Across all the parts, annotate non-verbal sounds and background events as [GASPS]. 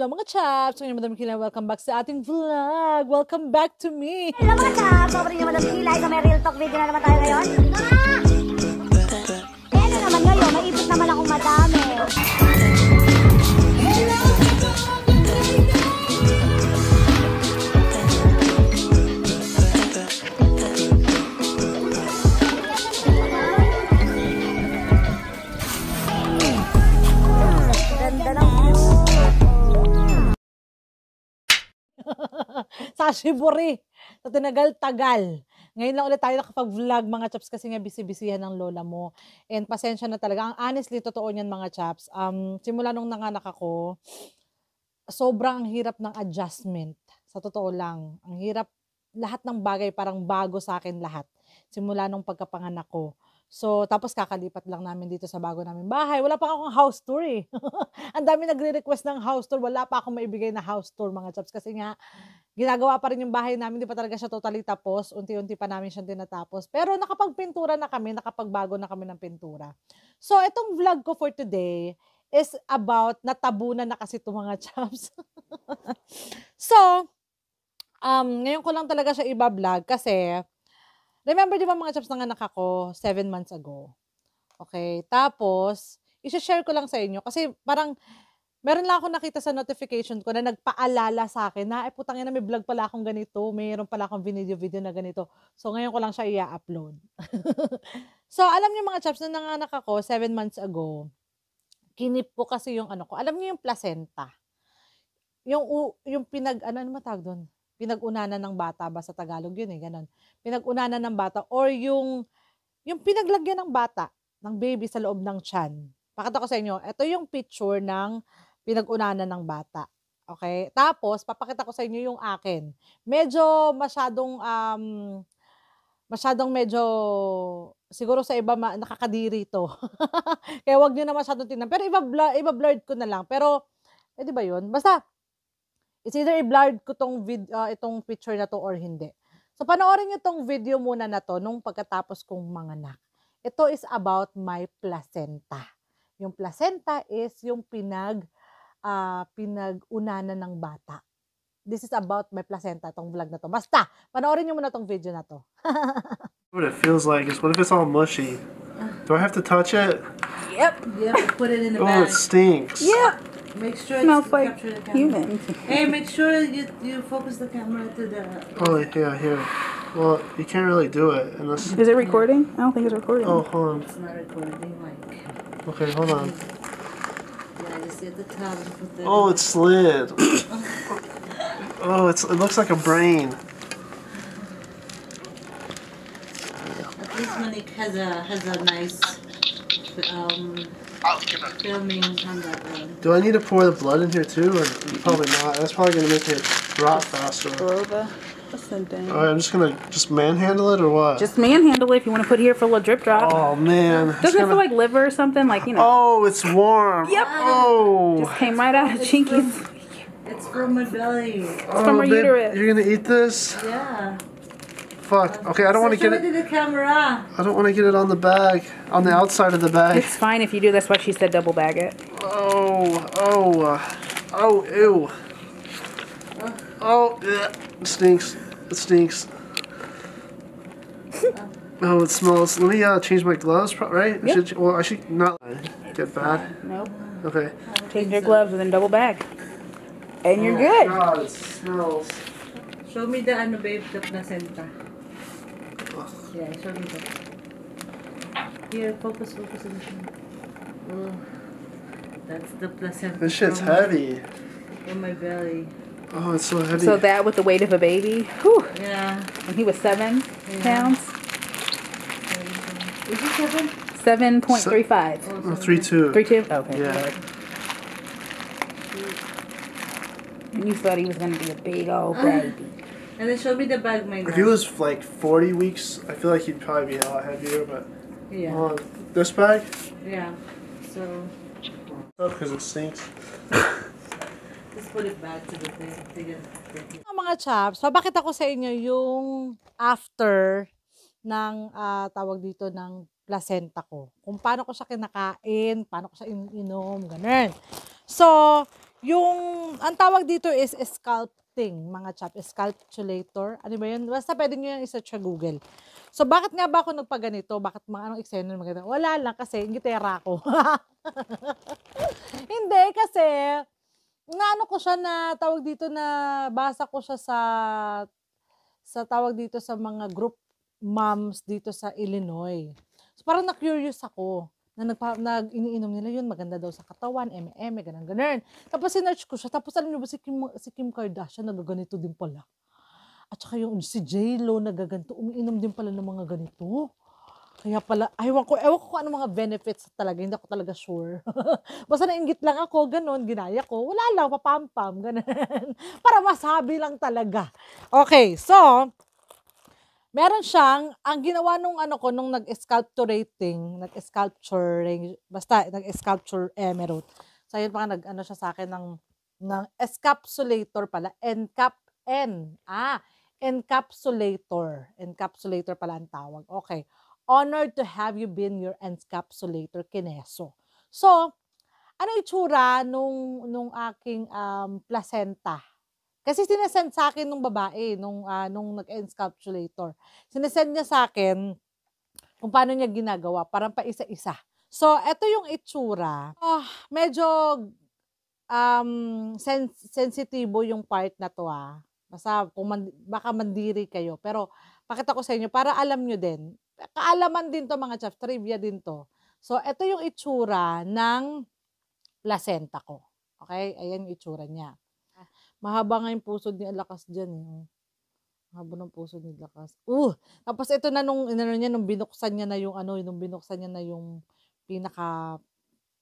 Hello mga chaps! Ngayon Madam Kila, welcome back sa ating vlog! Welcome back to me! Hello mga chaps! Ako rin yung Madam Kila, ito may real talk video na naman tayo ngayon. Ah! Eh, ano naman ngayon, maipit naman akong madami. Tashibori na tinagal-tagal. Ngayon lang ulit tayo nakapag-vlog mga chaps kasi nga busy-busyhan ng lola mo. And pasensya na talaga. Ang honestly, totoo niyan mga chaps. Um, simula nung nanganak ako, sobrang hirap ng adjustment. Sa totoo lang. Ang hirap, lahat ng bagay parang bago sa akin lahat. Simula nung pagkapanganak ko. So, tapos kakalipat lang namin dito sa bago namin bahay. Wala pa akong house tour eh. [LAUGHS] Ang dami nagre-request ng house tour. Wala pa akong maibigay na house tour mga chaps. Kasi nga, ginagawa pa rin yung bahay namin, hindi pa talaga siya totally tapos. Unti-unti pa namin siyang tinatapos. Pero nakapagpintura na kami, nakapagbago na kami ng pintura. So, itong vlog ko for today is about natabunan na kasi itong mga [LAUGHS] chaps. so, um, ngayon ko lang talaga siya iba-vlog kasi remember di ba mga chaps na anak ako 7 months ago? Okay, tapos, isa-share ko lang sa inyo kasi parang meron lang ako nakita sa notification ko na nagpaalala sa akin na, ay putang ina, may vlog pala akong ganito, mayroon pala akong video-video na ganito. So, ngayon ko lang siya i-upload. [LAUGHS] so, alam niyo mga chaps, nung nanganak ako, 7 months ago, kinip ko kasi yung ano ko. Alam niyo yung placenta. Yung, yung pinag, ano, ano matag doon? Pinag-unanan ng bata ba sa Tagalog yun eh, ganun. Pinag-unanan ng bata or yung, yung pinaglagyan ng bata, ng baby sa loob ng tiyan. Pakita ko sa inyo, ito yung picture ng pinag-unanan ng bata. Okay? Tapos, papakita ko sa inyo yung akin. Medyo masyadong, um, masyadong medyo, siguro sa iba, ma- nakakadiri to. [LAUGHS] Kaya wag nyo na masyadong tingnan. Pero iba, blur, iba blurred ko na lang. Pero, eh di ba yun? Basta, it's either i-blurred ko tong, vid- uh, itong picture na to or hindi. So, panoorin nyo tong video muna na to nung pagkatapos kong manganak. Ito is about my placenta. Yung placenta is yung pinag- uh, pinag-unanan ng bata. This is about my placenta, tong vlog na to. Basta, panoorin nyo muna tong video na to. [LAUGHS] what it feels like is, what if it's all mushy? Do I have to touch it? Yep. Yep, put it in the oh, bag. Oh, it stinks. Yep. Make sure it smells like human. hey, make sure you, you focus the camera to the... Oh, yeah, here. Well, you can't really do it unless... Is it recording? I don't think it's recording. Oh, hold on. It's not recording, like... Okay, hold on. Oh, it slid. oh, it's, it looks like a brain. At least Malik has a has a nice um, filming on that one. Do I need to pour the blood in here too, or probably not? That's probably gonna make it rot faster. Boba. Alright, I'm just gonna just manhandle it or what? Just manhandle it if you want to put here for a little drip drop. Oh man. Doesn't gonna... it feel like liver or something? Like you know. Oh, it's warm. Yep. Oh. Just came right out of it's Chinky's. From, it's from my belly. It's oh, from my babe, uterus. You're gonna eat this? Yeah. Fuck. Um, okay, I don't so want to get it. To the camera. I don't want to get it on the bag, on the outside of the bag. It's fine if you do. That's why she said double bag it. Oh, oh, oh, ew. Oh, oh. It stinks. It stinks. [LAUGHS] oh, it smells. Let me uh, change my gloves, right? Yep. I should, well, I should not get bad. Nope. Okay. Change your gloves and then double back. And you're oh, good. God, it smells. Show me the ano babe, the placenta. Yeah, show me that. Here, focus, focus on the Oh, that's the placenta. This shit's heavy. In my belly. Oh, it's so heavy. So that with the weight of a baby. Whew. Yeah. And he was seven yeah. pounds. Is he seven? 7.35. Se oh, 3.2. 3.2? Okay. Yeah. And you thought he was going to be a big old [GASPS] baby. And then show me the bag man. If he was like 40 weeks, I feel like he'd probably be a lot heavier, but. Yeah. this bag? Yeah. So. Because oh, it stinks. [LAUGHS] Just put it back to the thing. Take it. Mga chaps, babakit ako sa inyo yung after ng uh, tawag dito ng placenta ko. Kung paano ko siya kinakain, paano ko siya ininom, ganun. So, yung, ang tawag dito is sculpting, mga chap, sculptulator. Ano ba yun? Basta pwede nyo yung isa sa Google. So, bakit nga ba ako nagpaganito? Bakit mga anong eksena maganda? Wala lang kasi, ingitera ako. [LAUGHS] Hindi, kasi naano ko siya na tawag dito na basa ko siya sa sa tawag dito sa mga group moms dito sa Illinois. So parang na-curious ako na nagpa, nag iniinom nila yun, maganda daw sa katawan, MM, ganun, ganun. Tapos sinerch ko siya, tapos alam niyo ba si Kim, si Kim Kardashian nagaganito din pala. At saka yung si J-Lo nagaganto, umiinom din pala ng mga ganito. Kaya pala, ewan ko, ewan ko kung ano mga benefits talaga, hindi ako talaga sure. [LAUGHS] Basta nainggit lang ako, ganun, ginaya ko, wala lang, papampam, ganun. [LAUGHS] Para masabi lang talaga. Okay, so, meron siyang, ang ginawa nung ano ko, nung nag-sculpturating, nag-sculpturing, basta nag-sculpture emerald. So, yun pa nag, ano siya sa akin ng, ng encapsulator pala, encap, n, ah, encapsulator. Encapsulator pala ang tawag. Okay honored to have you been your encapsulator, Kineso. So, ano itsura nung, nung aking um, placenta? Kasi sinesend sa akin nung babae, nung, uh, nung nag-encapsulator. Sinesend niya sa akin kung paano niya ginagawa, parang pa isa-isa. So, ito yung itsura. Oh, medyo um, sens- sensitibo yung part na to ah. Basta kung man, baka mandiri kayo. Pero pakita ko sa inyo para alam nyo din. Kaalaman din to mga chef, trivia din to. So ito yung itsura ng placenta ko. Okay? Ayan yung itsura niya. Ah. Mahaba nga yung pusod ni Alakas dyan. Eh. Oh. Mahaba ng pusod ni Alakas. Uh! Tapos ito na nung, ano niya, nung binuksan niya na yung ano, nung binuksan niya na yung pinaka,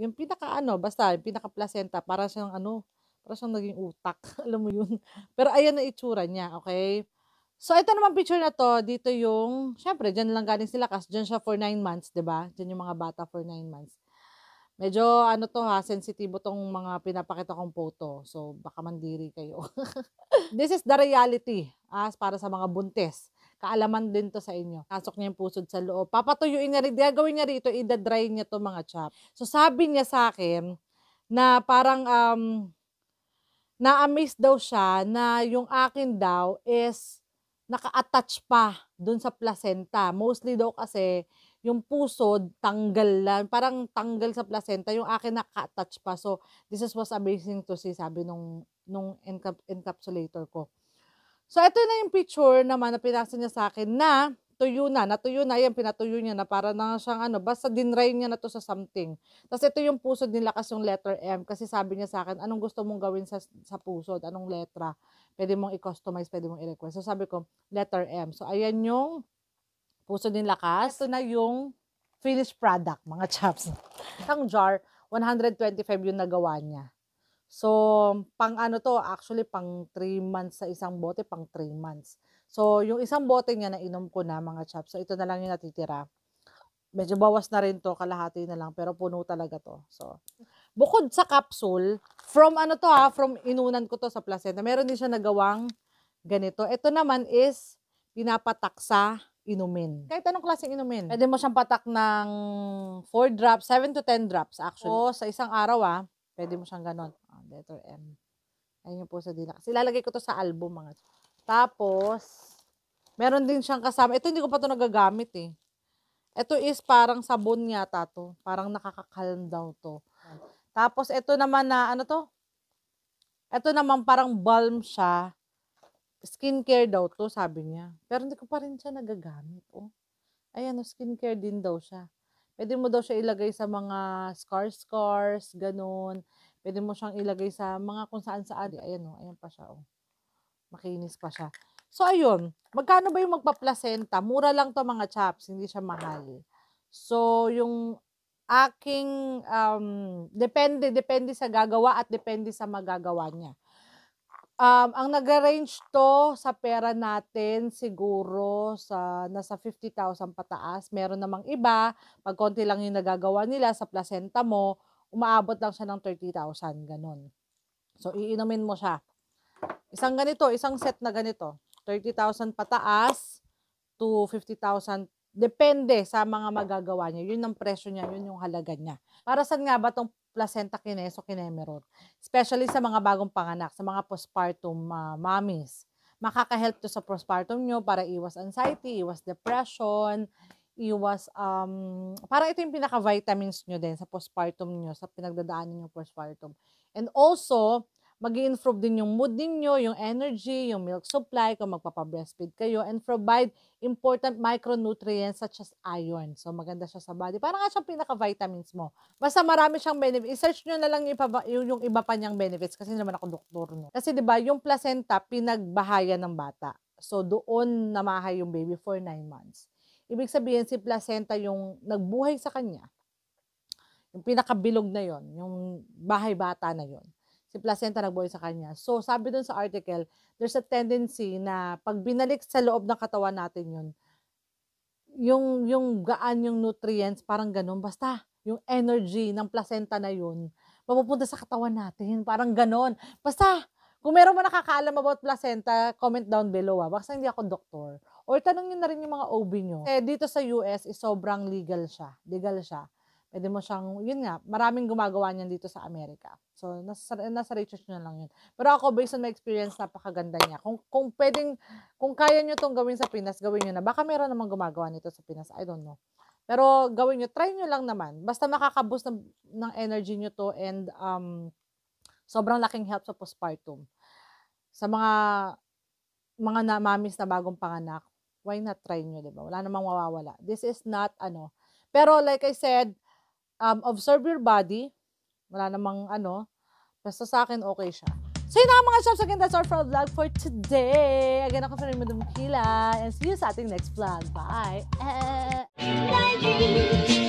yung pinaka ano, basta yung pinaka placenta, para siyang ano, para siyang naging utak. [LAUGHS] Alam mo yun. Pero ayan na itsura niya, okay? So, ito naman picture na to. Dito yung, syempre, dyan lang galing sila kasi dyan siya for 9 months, ba diba? Dyan yung mga bata for 9 months. Medyo, ano to ha, sensitibo tong mga pinapakita kong photo. So, baka mandiri kayo. [LAUGHS] This is the reality as para sa mga buntis. Kaalaman din to sa inyo. Kasok niya yung pusod sa loob. Papatuyuin niya rin. Gagawin niya rito, idadry niya to mga chap. So, sabi niya sa akin na parang, um, na-amaze daw siya na yung akin daw is naka-attach pa dun sa placenta. Mostly daw kasi yung puso tanggal lang, parang tanggal sa placenta, yung akin naka-attach pa. So, this is was amazing to see, sabi nung, nung encapsulator ko. So, ito na yung picture naman na pinasa niya sa akin na tuyo na, natuyo na, yan, pinatuyo niya na para na siyang ano, basta dinry niya na to sa something. Tapos ito yung puso nilakas yung letter M kasi sabi niya sa akin, anong gusto mong gawin sa, sa puso, anong letra, pwede mong i-customize, pwede mong i-request. So sabi ko, letter M. So ayan yung puso lakas. Ito na yung finished product, mga [LAUGHS] chaps. Ang jar, 125 yung nagawa niya. So, pang ano to, actually pang 3 months sa isang bote, pang 3 months. So, yung isang bote niya na inom ko na mga chaps. So, ito na lang yung natitira. Medyo bawas na rin to, kalahati na lang, pero puno talaga to. So, bukod sa capsule, from ano to ha, from inunan ko to sa placenta, meron din siya nagawang ganito. Ito naman is pinapatak sa inumin. Kahit anong klaseng inumin. Pwede mo siyang patak ng 4 drops, 7 to 10 drops actually. O oh, sa isang araw ah, pwede mo siyang ganon. Ah, letter M. Ayun yung po sa dila. Kasi lalagay ko to sa album mga. Tapos, Meron din siyang kasama. Ito hindi ko pa to nagagamit eh. Ito is parang sabon yata to. Parang nakakakalm daw to. Tapos ito naman na ano to? Ito naman parang balm siya. Skincare daw to, sabi niya. Pero hindi ko pa rin siya nagagamit. Oh. Ayan, oh, skincare din daw siya. Pwede mo daw siya ilagay sa mga scars-scars, ganun. Pwede mo siyang ilagay sa mga kung saan-saan. Ayan, oh, ayan pa siya. Oh. Makinis pa siya. So, ayun. Magkano ba yung magpa-placenta? Mura lang to mga chaps. Hindi siya mahal. So, yung aking, um, depende, depende sa gagawa at depende sa magagawa niya. Um, ang nag-range to sa pera natin siguro sa nasa 50,000 pataas. Meron namang iba, pag konti lang yung nagagawa nila sa placenta mo, umaabot lang siya ng 30,000, ganun. So, iinumin mo siya. Isang ganito, isang set na ganito. 30,000 pataas to 50,000 depende sa mga magagawa niya. Yun ang presyo niya, yun yung halaga niya. Para saan nga ba tong placenta kineso kinemeron? Especially sa mga bagong panganak, sa mga postpartum uh, mommies. Makakahelp to sa postpartum nyo para iwas anxiety, iwas depression, iwas um para ito yung pinaka vitamins nyo din sa postpartum nyo sa pinagdadaanan nyo postpartum and also mag improve din yung mood ninyo, yung energy, yung milk supply kung magpapabreastfeed kayo and provide important micronutrients such as iron. So maganda siya sa body. Parang nga siyang pinaka-vitamins mo. Basta marami siyang benefits. I-search nyo na lang yung, yung iba pa niyang benefits kasi naman ako doktor. No? Kasi di ba yung placenta pinagbahaya ng bata. So doon namahay yung baby for 9 months. Ibig sabihin si placenta yung nagbuhay sa kanya. Yung pinakabilog na yon, yung bahay bata na yon si placenta nagboy sa kanya. So sabi dun sa article, there's a tendency na pag binalik sa loob ng katawan natin yun, yung, yung gaan yung nutrients, parang ganun, basta yung energy ng placenta na yun, mapupunta sa katawan natin, parang ganun. Basta, kung meron mo nakakaalam about placenta, comment down below ha. Ah. Basta hindi ako doktor. Or tanong nyo na rin yung mga OB nyo. Eh, dito sa US, is sobrang legal siya. Legal siya. Pwede mo siyang, yun nga, maraming gumagawa niyan dito sa Amerika. So, nasa, nasa research nyo lang yun. Pero ako, based on my experience, napakaganda niya. Kung, kung pwedeng, kung kaya nyo tong gawin sa Pinas, gawin nyo na. Baka meron namang gumagawa nito sa Pinas. I don't know. Pero gawin nyo, try nyo lang naman. Basta makakaboost ng, ng energy nyo to and um, sobrang laking help sa postpartum. Sa mga mga na mamis na bagong panganak, why not try nyo, di ba? Wala namang mawawala. This is not, ano. Pero like I said, um, observe your body. Wala namang ano. Basta sa akin, okay siya. So yun na mga shops, again, that's our for vlog for today. Again, ako pa rin Madam Kila. And see you sa ating next vlog. Bye! Eh.